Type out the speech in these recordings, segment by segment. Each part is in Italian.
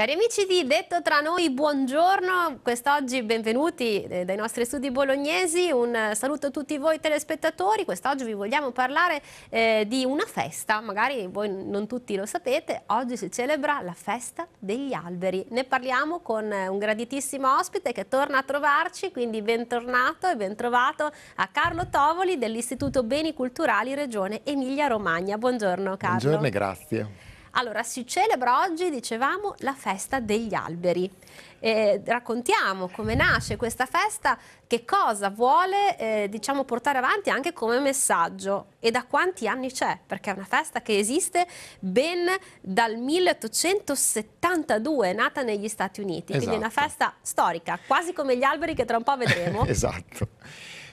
Cari amici di Detto tra noi, buongiorno, quest'oggi benvenuti eh, dai nostri studi bolognesi, un saluto a tutti voi telespettatori, quest'oggi vi vogliamo parlare eh, di una festa, magari voi non tutti lo sapete, oggi si celebra la festa degli alberi, ne parliamo con eh, un graditissimo ospite che torna a trovarci, quindi bentornato e bentrovato a Carlo Tovoli dell'Istituto Beni Culturali Regione Emilia Romagna, buongiorno Carlo. Buongiorno e grazie. Allora, si celebra oggi, dicevamo, la festa degli alberi. Eh, raccontiamo come nasce questa festa, che cosa vuole eh, diciamo, portare avanti anche come messaggio e da quanti anni c'è, perché è una festa che esiste ben dal 1872, nata negli Stati Uniti, esatto. quindi è una esatto. festa storica, quasi come gli alberi che tra un po' vedremo. esatto.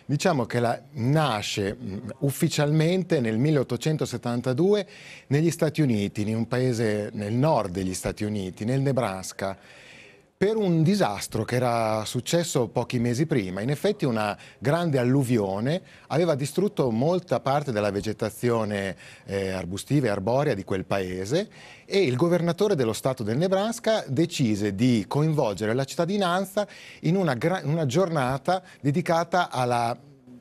Diciamo che la, nasce mh, mm, ufficialmente nel 1872 negli Stati Uniti, in un paese nel nord degli Stati Uniti, nel Nebraska per un disastro che era successo pochi mesi prima. In effetti una grande alluvione aveva distrutto molta parte della vegetazione eh, arbustiva e arborea di quel paese e il governatore dello Stato del Nebraska decise di coinvolgere la cittadinanza in una, una giornata dedicata alla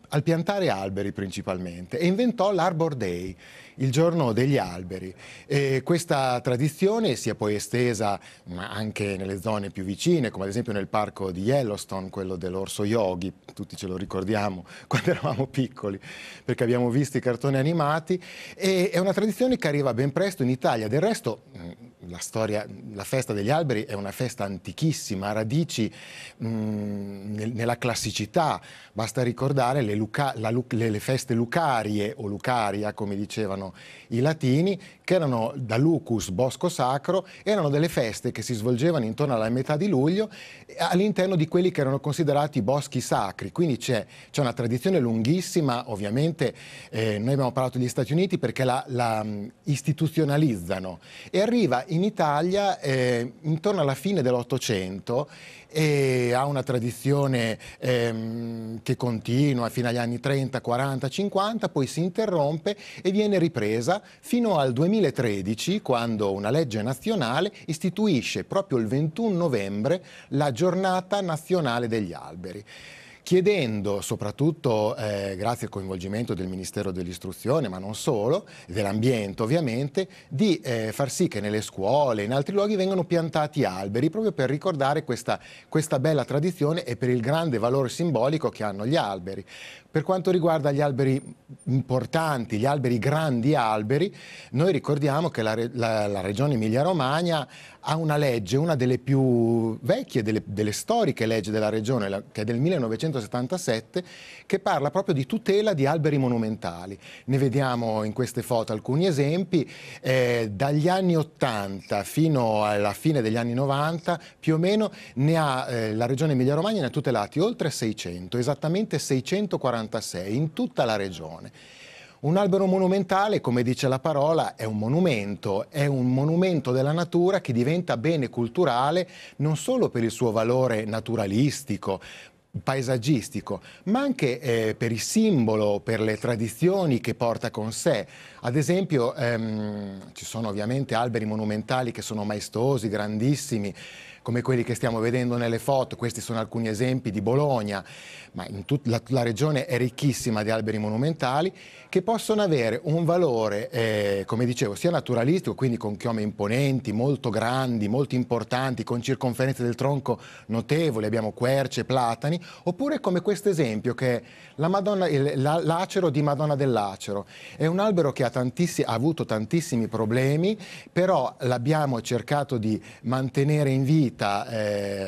al piantare alberi principalmente e inventò l'Arbor Day, il giorno degli alberi. E questa tradizione si è poi estesa anche nelle zone più vicine, come ad esempio nel parco di Yellowstone, quello dell'orso yogi, tutti ce lo ricordiamo quando eravamo piccoli, perché abbiamo visto i cartoni animati, e è una tradizione che arriva ben presto in Italia, del resto mm, la, storia, la festa degli alberi è una festa antichissima, ha radici mh, mm, nella classicità. Basta ricordare le, Luca, la, le, le, feste lucarie o lucaria, come dicevano i latini, che erano da Lucus, bosco sacro, erano delle feste che si svolgevano intorno alla metà di luglio all'interno di quelli che erano considerati boschi sacri. Quindi c'è, una tradizione lunghissima, ovviamente eh, noi abbiamo parlato degli Stati Uniti perché la, la mm, istituzionalizzano e arriva in in Italia eh, intorno alla fine dell'Ottocento e ha una tradizione ehm, che continua fino agli anni 30, 40, 50, poi si interrompe e viene ripresa fino al 2013 quando una legge nazionale istituisce proprio il 21 novembre la giornata nazionale degli alberi chiedendo soprattutto, eh, grazie al coinvolgimento del Ministero dell'Istruzione, ma non solo, dell'ambiente ovviamente, di eh, far sì che nelle scuole, e in altri luoghi vengano piantati alberi, proprio per ricordare questa, questa bella tradizione e per il grande valore simbolico che hanno gli alberi. Per quanto riguarda gli alberi importanti, gli alberi grandi alberi, noi ricordiamo che la, la, la regione Emilia-Romagna ha una legge, una delle più vecchie, delle, delle storiche leggi della regione, la, che è del 1977, che parla proprio di tutela di alberi monumentali. Ne vediamo in queste foto alcuni esempi. Eh, dagli anni 80 fino alla fine degli anni 90, più o meno, ha, eh, la regione Emilia-Romagna ne ha tutelati oltre 600, esattamente 640 1986 in tutta la regione. Un albero monumentale, come dice la parola, è un monumento, è un monumento della natura che diventa bene culturale non solo per il suo valore naturalistico, paesaggistico, ma anche eh, per il simbolo, per le tradizioni che porta con sé. Ad esempio ehm, ci sono ovviamente alberi monumentali che sono maestosi, grandissimi, come quelli che stiamo vedendo nelle foto, questi sono alcuni esempi di Bologna, ma la, la, regione è ricchissima di alberi monumentali che possono avere un valore, eh, come dicevo, sia naturalistico, quindi con chiome imponenti, molto grandi, molto importanti, con circonferenze del tronco notevoli, abbiamo querce, platani, oppure come questo esempio che è l'acero la di Madonna dell'Acero. È un albero che ha, ha avuto tantissimi problemi, però l'abbiamo cercato di mantenere in vita vita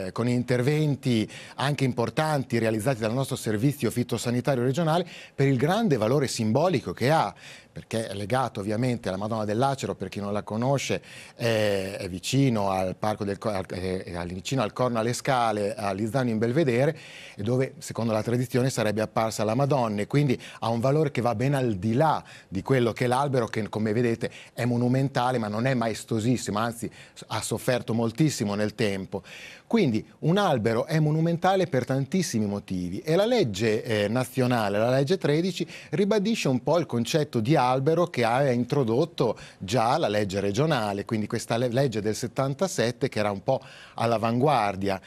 eh, con interventi anche importanti realizzati dal nostro servizio fitosanitario regionale per il grande valore simbolico che ha perché è legato ovviamente alla Madonna dell'Acero, per chi non la conosce è, è vicino al parco del al, è vicino al Corno alle Scale, a Lizzano in Belvedere, e dove secondo la tradizione sarebbe apparsa la Madonna, e quindi ha un valore che va ben al di là di quello che è l'albero, che come vedete è monumentale, ma non è maestosissimo, anzi ha sofferto moltissimo nel tempo. Quindi un albero è monumentale per tantissimi motivi e la legge eh, nazionale, la legge 13, ribadisce un po' il concetto di albero che ha introdotto già la legge regionale, quindi questa legge del 77 che era un po' all'avanguardia.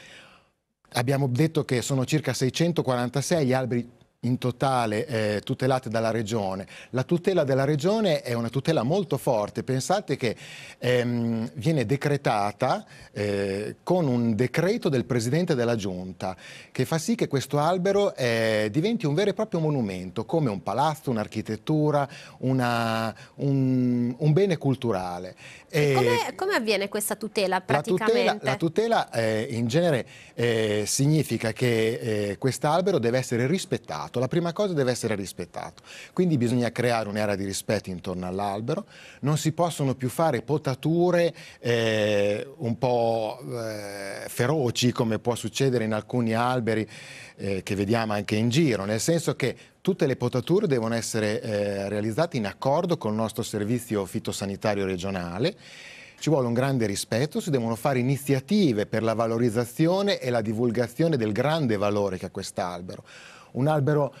Abbiamo detto che sono circa 646 gli alberi in totale eh, tutelate dalla regione. La tutela della regione è una tutela molto forte, pensate che ehm, viene decretata eh, con un decreto del Presidente della Giunta che fa sì che questo albero eh, diventi un vero e proprio monumento, come un palazzo, un'architettura, un, un bene culturale. E come, come, avviene questa tutela praticamente? La tutela, la tutela eh, in genere eh, significa che eh, quest'albero deve essere rispettato, la prima cosa deve essere rispettato, quindi bisogna creare un'area di rispetto intorno all'albero, non si possono più fare potature eh, un po' eh, feroci come può succedere in alcuni alberi, eh, che vediamo anche in giro, nel senso che tutte le potature devono essere eh, realizzate in accordo con il nostro servizio fitosanitario regionale ci vuole un grande rispetto, si devono fare iniziative per la valorizzazione e la divulgazione del grande valore che ha quest'albero. Un albero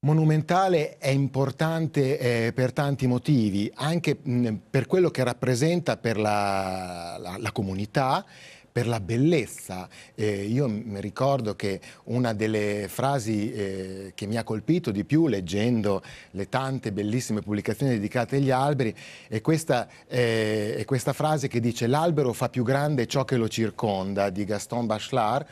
monumentale è importante eh, per tanti motivi, anche mh, mm, per quello che rappresenta per la, la, la comunità, per la bellezza. Eh, io mi ricordo che una delle frasi eh, che mi ha colpito di più leggendo le tante bellissime pubblicazioni dedicate agli alberi è questa, eh, è questa frase che dice l'albero fa più grande ciò che lo circonda di Gaston Bachelard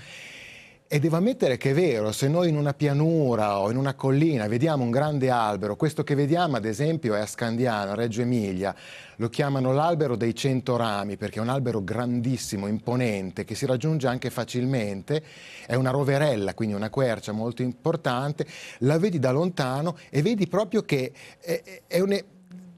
e devo ammettere che è vero, se noi in una pianura o in una collina vediamo un grande albero, questo che vediamo ad esempio è a Scandiano, a Reggio Emilia, lo chiamano l'albero dei cento rami perché è un albero grandissimo, imponente, che si raggiunge anche facilmente, è una roverella, quindi una quercia molto importante, la vedi da lontano e vedi proprio che è, è, è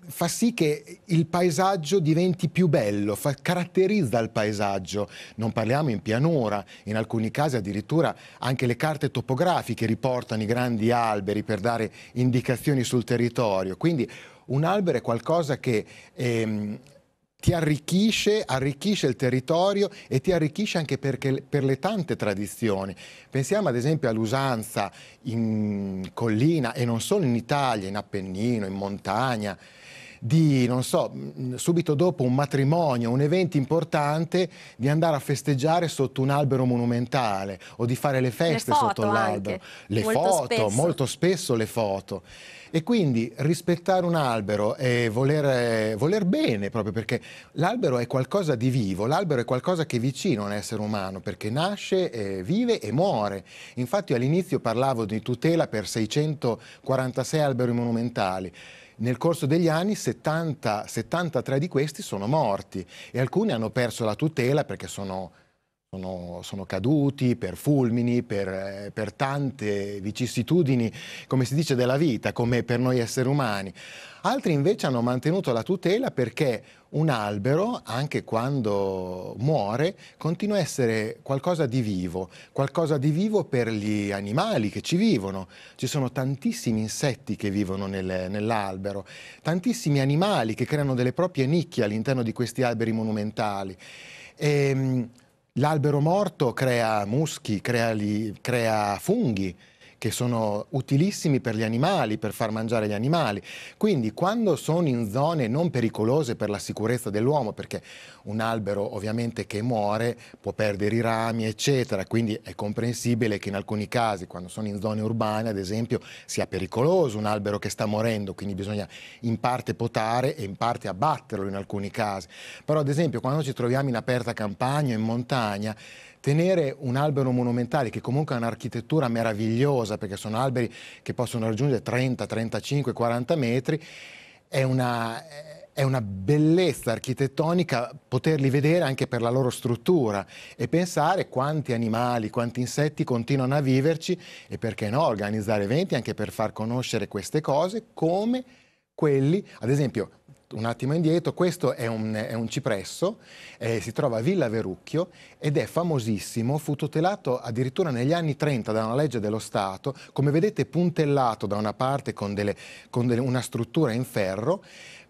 fa sì che il paesaggio diventi più bello, fa, caratterizza il paesaggio. Non parliamo in pianura, in alcuni casi addirittura anche le carte topografiche riportano i grandi alberi per dare indicazioni sul territorio. Quindi un albero è qualcosa che ehm, ti arricchisce, arricchisce il territorio e ti arricchisce anche perché, per le tante tradizioni. Pensiamo ad esempio all'usanza in collina e non solo in Italia, in Appennino, in montagna, di, non so, mm, subito dopo un matrimonio, un evento importante, di andare a festeggiare sotto un albero monumentale o di fare le feste le sotto l'albero. Le molto foto, spesso. molto spesso le foto. E quindi rispettare un albero e voler, voler bene, proprio perché l'albero è qualcosa di vivo, l'albero è qualcosa che è vicino a un essere umano, perché nasce, vive e muore. Infatti all'inizio parlavo di tutela per 646 alberi monumentali. Nel corso degli anni 70, 73 di questi sono morti e alcuni hanno perso la tutela perché sono sono, sono caduti per fulmini, per, eh, per tante vicissitudini, come si dice, della vita, come per noi esseri umani. Altri invece hanno mantenuto la tutela perché un albero, anche quando muore, continua a essere qualcosa di vivo, qualcosa di vivo per gli animali che ci vivono. Ci sono tantissimi insetti che vivono nel, nell'albero, tantissimi animali che creano delle proprie nicchie all'interno di questi alberi monumentali. E, ehm, L'albero morto crea muschi, crea, li, crea funghi, che sono utilissimi per gli animali, per far mangiare gli animali. Quindi quando sono in zone non pericolose per la sicurezza dell'uomo, perché un albero ovviamente che muore può perdere i rami, eccetera, quindi è comprensibile che in alcuni casi, quando sono in zone urbane, ad esempio, sia pericoloso un albero che sta morendo, quindi bisogna in parte potare e in parte abbatterlo in alcuni casi. Però ad esempio quando ci troviamo in aperta campagna, in montagna, tenere un albero monumentale che comunque ha un'architettura meravigliosa perché sono alberi che possono raggiungere 30, 35, 40 metri, è una, è una bellezza architettonica poterli vedere anche per la loro struttura e pensare quanti animali, quanti insetti continuano a viverci e perché no organizzare eventi anche per far conoscere queste cose come quelli, ad esempio un attimo indietro, questo è un, è un cipresso, eh, si trova a Villa Verucchio ed è famosissimo, fu tutelato addirittura negli anni 30 da una legge dello Stato, come vedete puntellato da una parte con, delle, con delle, una struttura in ferro,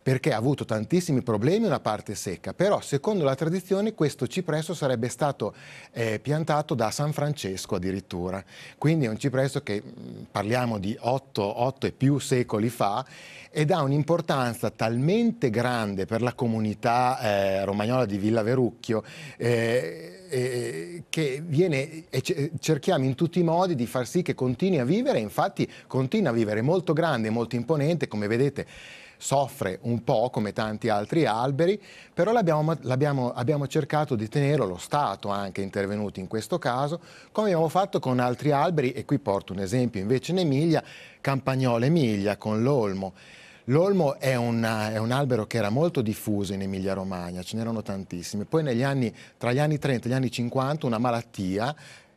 perché ha avuto tantissimi problemi una parte secca, però secondo la tradizione questo cipresso sarebbe stato eh, piantato da San Francesco addirittura, quindi è un cipresso che mm, parliamo di 8, 8 e più secoli fa ed ha un'importanza talmente grande per la comunità eh, romagnola di Villa Verucchio eh, eh, che viene, cerchiamo in tutti i modi di far sì che continui a vivere, infatti continua a vivere è molto grande, molto imponente, come vedete soffre un po' come tanti altri alberi, però l'abbiamo, l'abbiamo, abbiamo cercato di tenerlo, lo Stato anche intervenuto in questo caso, come abbiamo fatto con altri alberi, e qui porto un esempio invece in Emilia, Campagnolo Emilia con l'olmo. L'olmo è, una, è, un albero che era molto diffuso in Emilia-Romagna, ce n'erano tantissimi. Poi anni, tra gli anni 30 e gli anni 50 una malattia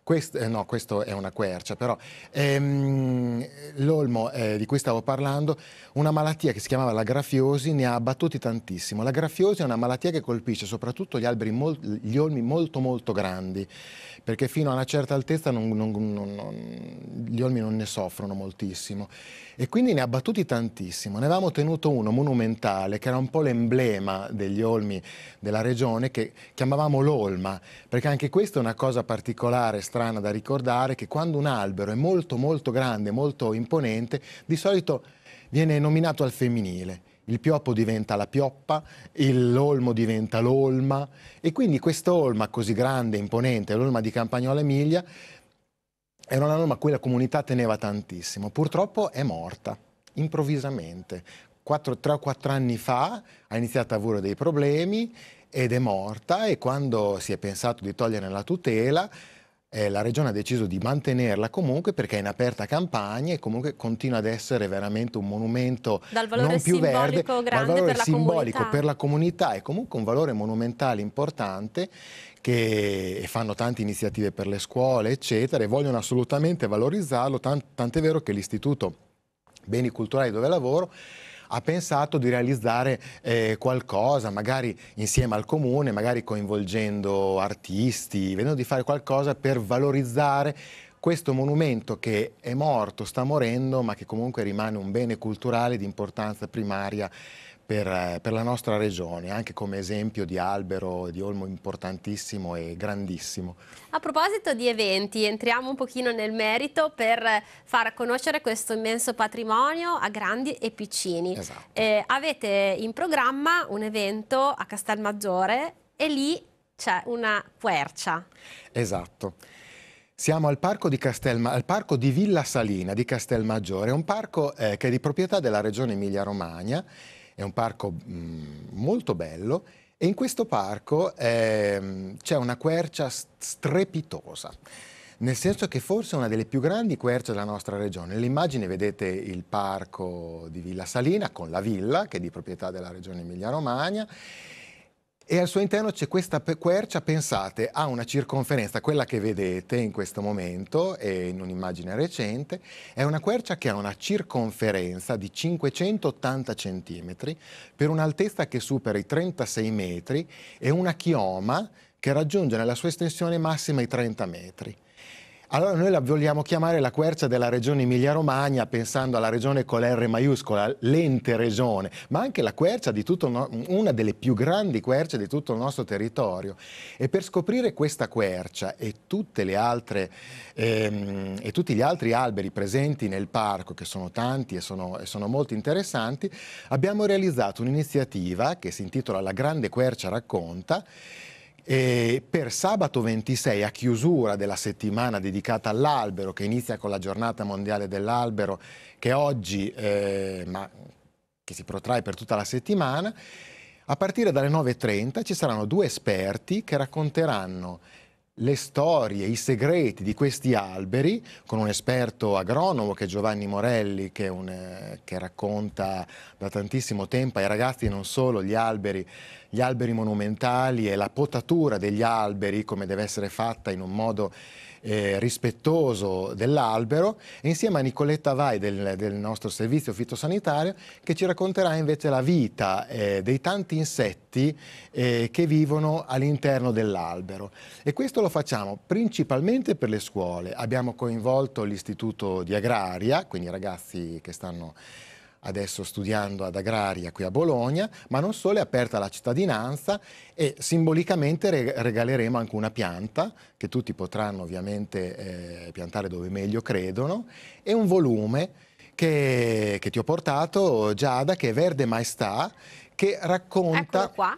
Quest, eh, no, questo è una quercia, però ehm, l'olmo eh, di cui stavo parlando, una malattia che si chiamava la grafiosi, ne ha abbattuti tantissimo. La grafiosi è una malattia che colpisce soprattutto gli alberi, gli olmi molto molto grandi, perché fino a una certa altezza non, non, non, gli olmi non ne soffrono moltissimo. E quindi ne ha abbattuti tantissimo. Ne avevamo tenuto uno monumentale, che era un po' l'emblema degli olmi della regione, che chiamavamo l'olma, perché anche questa è una cosa particolare, strana, strana da ricordare che quando un albero è molto molto grande, molto imponente, di solito viene nominato al femminile. Il pioppo diventa la pioppa, l'olmo diventa l'olma e quindi questa olma così grande, imponente, l'olma di Campagnola Emilia, era una norma a cui la comunità teneva tantissimo. Purtroppo è morta improvvisamente. 4, 3 o quattro anni fa ha iniziato a avere dei problemi ed è morta e quando si è pensato di toglierne la tutela eh, la regione ha deciso di mantenerla comunque perché è in aperta campagna e comunque continua ad essere veramente un monumento non più verde, dal valore per simbolico comunità. per la comunità è comunque un valore monumentale importante che fanno tante iniziative per le scuole, eccetera, e vogliono assolutamente valorizzarlo, tant'è vero che l'Istituto Beni Culturali dove lavoro ha pensato di realizzare eh, qualcosa, magari insieme al comune, magari coinvolgendo artisti, vedendo di fare qualcosa per valorizzare questo monumento che è morto, sta morendo, ma che comunque rimane un bene culturale di importanza primaria per, eh, per, la nostra regione, anche come esempio di albero e di olmo importantissimo e grandissimo. A proposito di eventi, entriamo un pochino nel merito per far conoscere questo immenso patrimonio a grandi e piccini. Esatto. Eh, avete in programma un evento a Castelmaggiore e lì c'è una quercia. Esatto. Siamo al parco, di Castelma, al parco di Villa Salina di Castelmaggiore, un parco eh, che è di proprietà della regione Emilia-Romagna è un parco mm, molto bello e in questo parco eh, c'è una quercia strepitosa nel senso che forse è una delle più grandi querce della nostra regione. Nell'immagine vedete il parco di Villa Salina con la villa, che è di proprietà della regione Emilia-Romagna, e al suo interno c'è questa quercia, pensate, a una circonferenza, quella che vedete in questo momento, e in un'immagine recente, è una quercia che ha una circonferenza di 580 cm per un'altezza che supera i 36 metri e una chioma che raggiunge nella sua estensione massima i 30 metri. Allora noi la vogliamo chiamare la quercia della regione Emilia-Romagna, pensando alla regione con l'R maiuscola, l'ente regione, ma anche la quercia di tutto, una delle più grandi querce di tutto il nostro territorio. E per scoprire questa quercia e, altre, ehm, e tutti gli altri alberi presenti nel parco, che sono tanti e sono, e sono molto interessanti, abbiamo realizzato un'iniziativa che si intitola La Grande Quercia Racconta, e per sabato 26, a chiusura della settimana dedicata all'albero, che inizia con la giornata mondiale dell'albero, che oggi, eh, ma che si protrae per tutta la settimana, a partire dalle 9.30 ci saranno due esperti che racconteranno le storie, i segreti di questi alberi con un esperto agronomo che è Giovanni Morelli che, un, eh, che racconta da tantissimo tempo ai ragazzi non solo gli alberi gli alberi monumentali e la potatura degli alberi, come deve essere fatta in un modo eh, rispettoso dell'albero, e insieme a Nicoletta Vai del, del, nostro servizio fitosanitario che ci racconterà invece la vita eh, dei tanti insetti eh, che vivono all'interno dell'albero. E questo lo facciamo principalmente per le scuole. Abbiamo coinvolto l'Istituto di Agraria, quindi i ragazzi che stanno adesso studiando ad Agraria qui a Bologna, ma non solo è aperta alla cittadinanza e simbolicamente regaleremo anche una pianta che tutti potranno ovviamente eh, piantare dove meglio credono e un volume che, che ti ho portato Giada che è Verde Maestà che racconta... Eccolo qua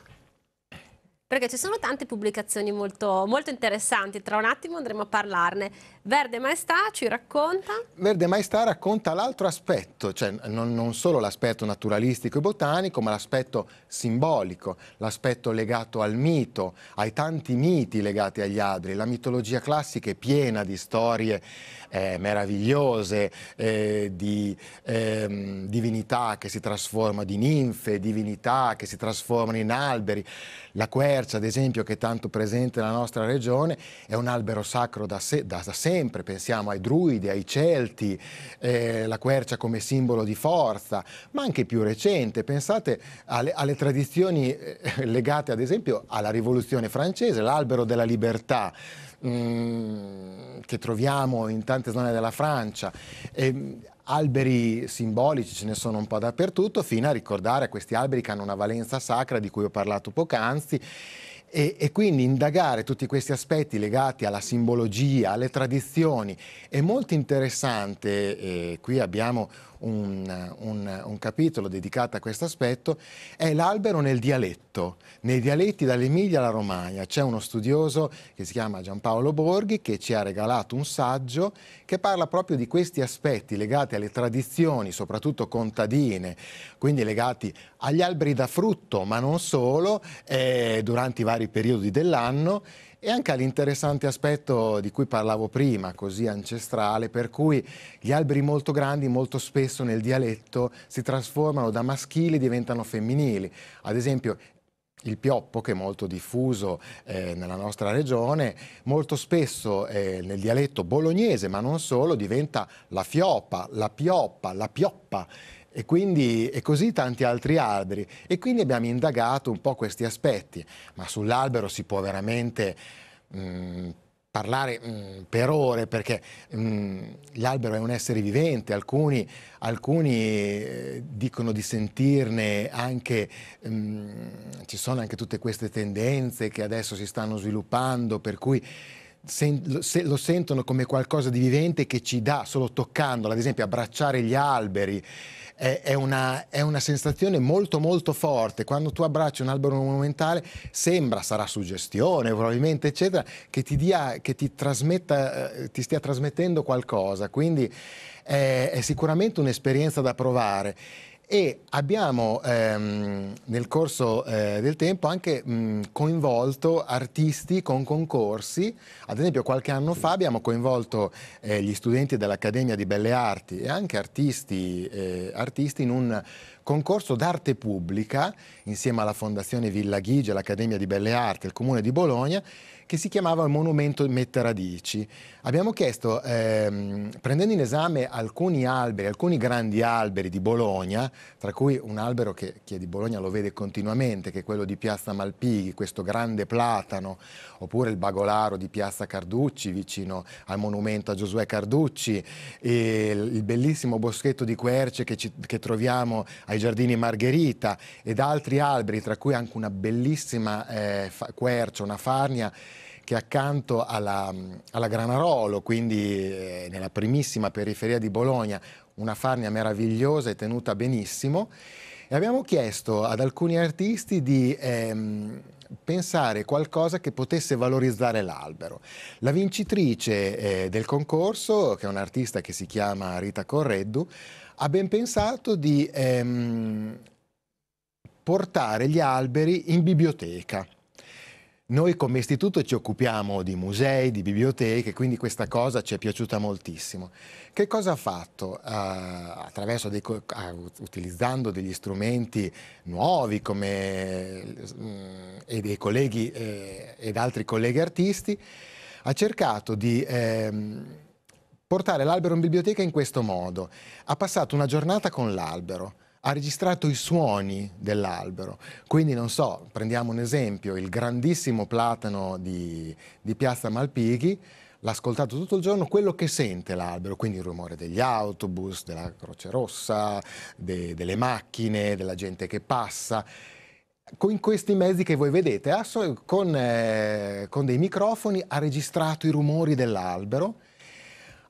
perché ci sono tante pubblicazioni molto, molto, interessanti, tra un attimo andremo a parlarne. Verde Maestà ci racconta? Verde Maestà racconta l'altro aspetto, cioè non, non solo l'aspetto naturalistico e botanico, ma l'aspetto simbolico, l'aspetto legato al mito, ai tanti miti legati agli adri. La mitologia classica è piena di storie eh, meravigliose, eh, di eh, divinità che si trasformano, di ninfe, divinità che si trasformano in alberi. La quercia, ad esempio, che è tanto presente nella nostra regione, è un albero sacro da, se, da, da sempre sempre, pensiamo ai druidi, ai celti, eh, la quercia come simbolo di forza, ma anche più recente, pensate alle, alle tradizioni eh, legate ad esempio alla rivoluzione francese, l'albero della libertà mm, che troviamo in tante zone della Francia. E, ehm, alberi simbolici ce ne sono un po' dappertutto, fino a ricordare questi alberi che hanno una valenza sacra di cui ho parlato poc'anzi e, e, quindi indagare tutti questi aspetti legati alla simbologia, alle tradizioni è molto interessante. Eh, qui abbiamo un, un, un capitolo dedicato a questo aspetto, è l'albero nel dialetto, nei dialetti dall'Emilia alla Romagna. C'è uno studioso che si chiama Giampaolo Borghi che ci ha regalato un saggio che parla proprio di questi aspetti legati alle tradizioni, soprattutto contadine, quindi legati agli alberi da frutto, ma non solo, eh, durante i vari periodi dell'anno e anche all'interessante aspetto di cui parlavo prima, così ancestrale, per cui gli alberi molto grandi molto spesso nel dialetto si trasformano da maschili e diventano femminili. Ad esempio il pioppo, che è molto diffuso eh, nella nostra regione, molto spesso eh, nel dialetto bolognese, ma non solo, diventa la fiopa, la pioppa, la pioppa e quindi e così tanti altri alberi e quindi abbiamo indagato un po' questi aspetti, ma sull'albero si può veramente mh, mm, parlare mh, mm, per ore perché mh, mm, l'albero è un essere vivente, alcuni, alcuni eh, dicono di sentirne anche, mh, ci sono anche tutte queste tendenze che adesso si stanno sviluppando per cui sen, lo, se, lo, sentono come qualcosa di vivente che ci dà, solo toccandolo, ad esempio abbracciare gli alberi, è, una, è una sensazione molto molto forte. Quando tu abbracci un albero monumentale sembra, sarà suggestione probabilmente, eccetera, che ti, dia, che ti, trasmetta, eh, ti stia trasmettendo qualcosa. Quindi è, è sicuramente un'esperienza da provare e abbiamo ehm, nel corso eh, del tempo anche mh, coinvolto artisti con concorsi, ad esempio qualche anno fa abbiamo coinvolto eh, gli studenti dell'Accademia di Belle Arti e anche artisti, eh, artisti in un concorso d'arte pubblica insieme alla Fondazione Villa Ghigia, all'Accademia di Belle Arti e al Comune di Bologna che si chiamava il Monumento Mette Radici. Abbiamo chiesto, ehm, prendendo in esame alcuni alberi, alcuni grandi alberi di Bologna, tra cui un albero che chi è di Bologna lo vede continuamente, che è quello di Piazza Malpighi, questo grande platano, oppure il bagolaro di Piazza Carducci, vicino al monumento a Giosuè Carducci, il bellissimo boschetto di Querce che, ci, che troviamo ai Giardini Margherita ed altri alberi, tra cui anche una bellissima eh, quercia, una farnia che accanto alla, alla Granarolo, quindi eh, nella primissima periferia di Bologna, una farnia meravigliosa e tenuta benissimo, e abbiamo chiesto ad alcuni artisti di... Ehm, pensare qualcosa che potesse valorizzare l'albero. La vincitrice eh, del concorso, che è un'artista che si chiama Rita Correddu, ha ben pensato di ehm, portare gli alberi in biblioteca. Noi come istituto ci occupiamo di musei, di biblioteche, quindi questa cosa ci è piaciuta moltissimo. Che cosa ha fatto? Uh, dei, uh, utilizzando degli strumenti nuovi come, um, e dei colleghi eh, ed altri colleghi artisti, ha cercato di... Eh, portare l'albero in biblioteca in questo modo. Ha passato una giornata con l'albero, ha registrato i suoni dell'albero. Quindi, non so, prendiamo un esempio, il grandissimo platano di, di Piazza Malpighi, l'ha ascoltato tutto il giorno, quello che sente l'albero, quindi il rumore degli autobus, della Croce Rossa, de, delle macchine, della gente che passa. Con questi mezzi che voi vedete, con, eh, con dei microfoni ha registrato i rumori dell'albero,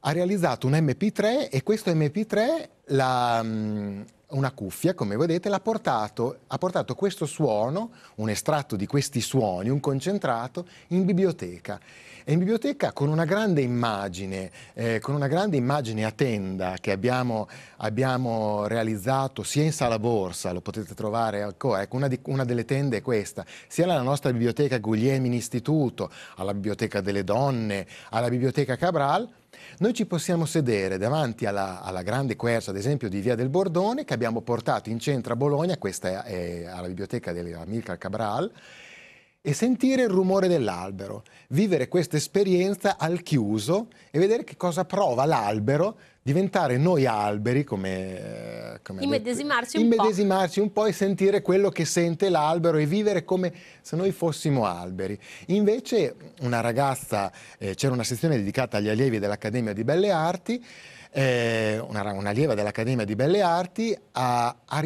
ha realizzato un MP3 e questo MP3 la, mm, una cuffia, come vedete, l'ha portato, ha portato questo suono, un estratto di questi suoni, un concentrato, in biblioteca. E in biblioteca con una grande immagine, eh, con una grande immagine a tenda che abbiamo, abbiamo, realizzato sia in Sala Borsa, lo potete trovare ancora, ecco, una, di, una delle tende è questa, sia nella nostra biblioteca Guglielmin Istituto, alla Biblioteca delle Donne, alla Biblioteca Cabral, noi ci possiamo sedere davanti alla, alla grande quercia, ad esempio, di Via del Bordone, che abbiamo portato in centro a Bologna, questa è, è alla biblioteca dell'Amilcar Cabral, e sentire il rumore dell'albero, vivere questa esperienza al chiuso e vedere che cosa prova l'albero, diventare noi alberi, come... Eh, come immedesimarci, detto, un, immedesimarci po'. un po'. e sentire quello che sente l'albero e vivere come se noi fossimo alberi. Invece una ragazza, eh, c'era una sezione dedicata agli allievi dell'Accademia di Belle Arti, eh, una, una, lieva dell'Accademia di Belle Arti, ha, ha,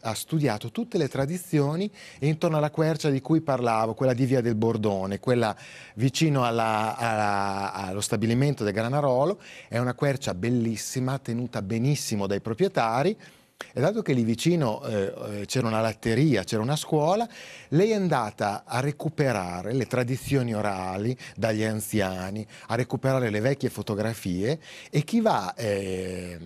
ha, studiato tutte le tradizioni intorno alla quercia di cui parlavo, quella di Via del Bordone, quella vicino alla, alla, allo stabilimento del Granarolo, è una quercia bellissima, tenuta benissimo dai proprietari, e dato che lì vicino eh, eh, c'era una latteria, c'era una scuola, lei è andata a recuperare le tradizioni orali dagli anziani, a recuperare le vecchie fotografie e chi va... Eh,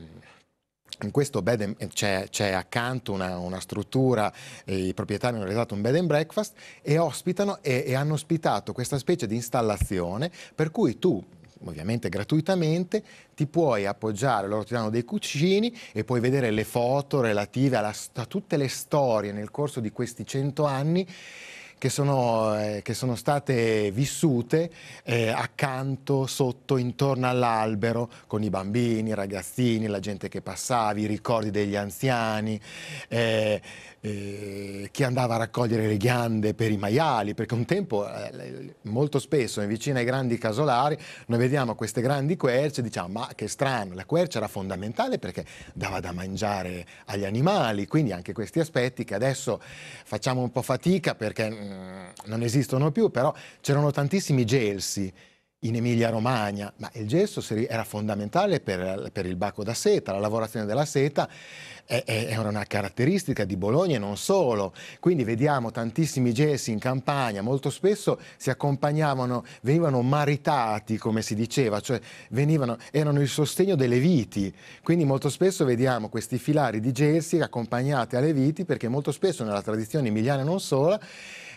in questo bed c'è, accanto una, una struttura, eh, i proprietari hanno realizzato un bed and breakfast e ospitano e, e hanno ospitato questa specie di installazione per cui tu ovviamente gratuitamente, ti puoi appoggiare, loro ti danno dei cucini e puoi vedere le foto relative alla, a tutte le storie nel corso di questi cento anni che sono, eh, che sono, state vissute eh, accanto, sotto, intorno all'albero, con i bambini, i ragazzini, la gente che passava, i ricordi degli anziani. Eh, eh, chi andava a raccogliere le ghiande per i maiali, perché un tempo eh, molto spesso vicino ai grandi casolari noi vediamo queste grandi querce e diciamo ma che strano, la quercia era fondamentale perché dava da mangiare agli animali, quindi anche questi aspetti che adesso facciamo un po' fatica perché mh, mm, non esistono più, però c'erano tantissimi gelsi in Emilia-Romagna, ma il gesso era fondamentale per, per, il bacco da seta, la lavorazione della seta era una caratteristica di Bologna e non solo, quindi vediamo tantissimi gessi in campagna, molto spesso si accompagnavano, venivano maritati come si diceva, cioè venivano, erano il sostegno delle viti, quindi molto spesso vediamo questi filari di gessi accompagnati alle viti perché molto spesso nella tradizione emiliana non sola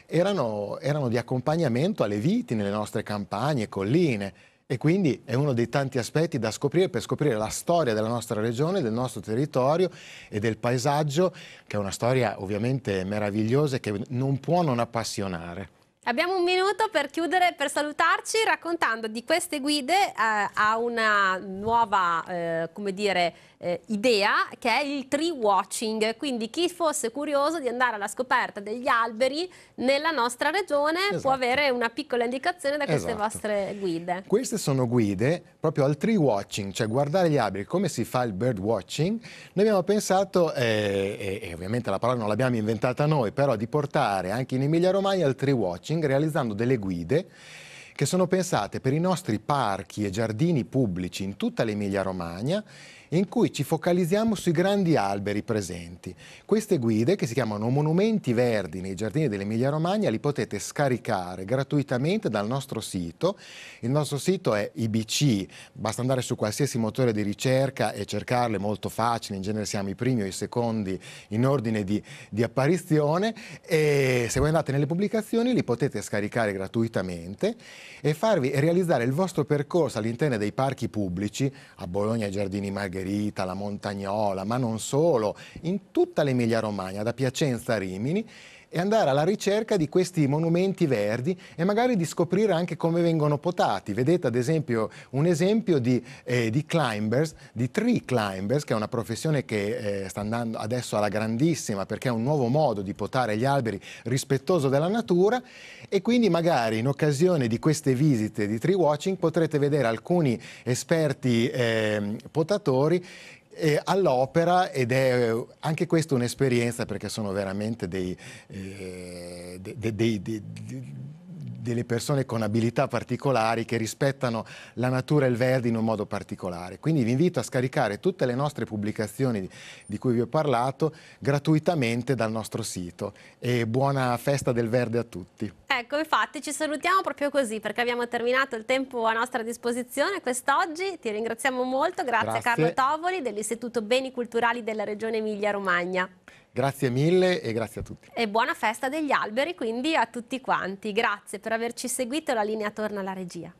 erano, erano di accompagnamento alle viti nelle nostre campagne, colline e quindi è uno dei tanti aspetti da scoprire per scoprire la storia della nostra regione, del nostro territorio e del paesaggio, che è una storia ovviamente meravigliosa e che non può non appassionare. Abbiamo un minuto per chiudere, per salutarci raccontando di queste guide eh, a una nuova, eh, come dire, eh, idea che è il tree watching, quindi chi fosse curioso di andare alla scoperta degli alberi nella nostra regione esatto. può avere una piccola indicazione da queste esatto. vostre guide. Queste sono guide proprio al tree watching, cioè guardare gli alberi, come si fa il bird watching. Noi abbiamo pensato, eh, e ovviamente la parola non l'abbiamo inventata noi, però di portare anche in Emilia Romagna il tree watching coaching realizzando delle guide che sono pensate per i nostri parchi e giardini pubblici in tutta l'Emilia Romagna in cui ci focalizziamo sui grandi alberi presenti. Queste guide, che si chiamano Monumenti Verdi nei giardini dell'Emilia Romagna, li potete scaricare gratuitamente dal nostro sito. Il nostro sito è IBC, basta andare su qualsiasi motore di ricerca e cercarle, molto facile, in genere siamo i primi o i secondi in ordine di, di apparizione e se voi andate nelle pubblicazioni li potete scaricare gratuitamente e farvi realizzare il vostro percorso all'interno dei parchi pubblici, a Bologna ai Giardini Magari. Margherita, la Montagnola, ma non solo, in tutta l'Emilia Romagna, da Piacenza a Rimini, e andare alla ricerca di questi monumenti verdi e magari di scoprire anche come vengono potati. Vedete ad esempio un esempio di, eh, di climbers, di tree climbers, che è una professione che eh, sta andando adesso alla grandissima perché è un nuovo modo di potare gli alberi rispettoso della natura e quindi magari in occasione di queste visite di tree watching potrete vedere alcuni esperti eh, potatori eh, all'opera ed è eh, anche questa un'esperienza perché sono veramente dei, eh, dei, dei, dei delle persone con abilità particolari che rispettano la natura e il verde in un modo particolare. Quindi vi invito a scaricare tutte le nostre pubblicazioni di cui vi ho parlato gratuitamente dal nostro sito e buona festa del verde a tutti. Ecco, infatti ci salutiamo proprio così perché abbiamo terminato il tempo a nostra disposizione quest'oggi. Ti ringraziamo molto, grazie, grazie. a Carlo Tovoli dell'Istituto Beni Culturali della Regione Emilia-Romagna. Grazie mille e grazie a tutti. E buona festa degli alberi quindi a tutti quanti. Grazie per averci seguito, la linea torna alla regia.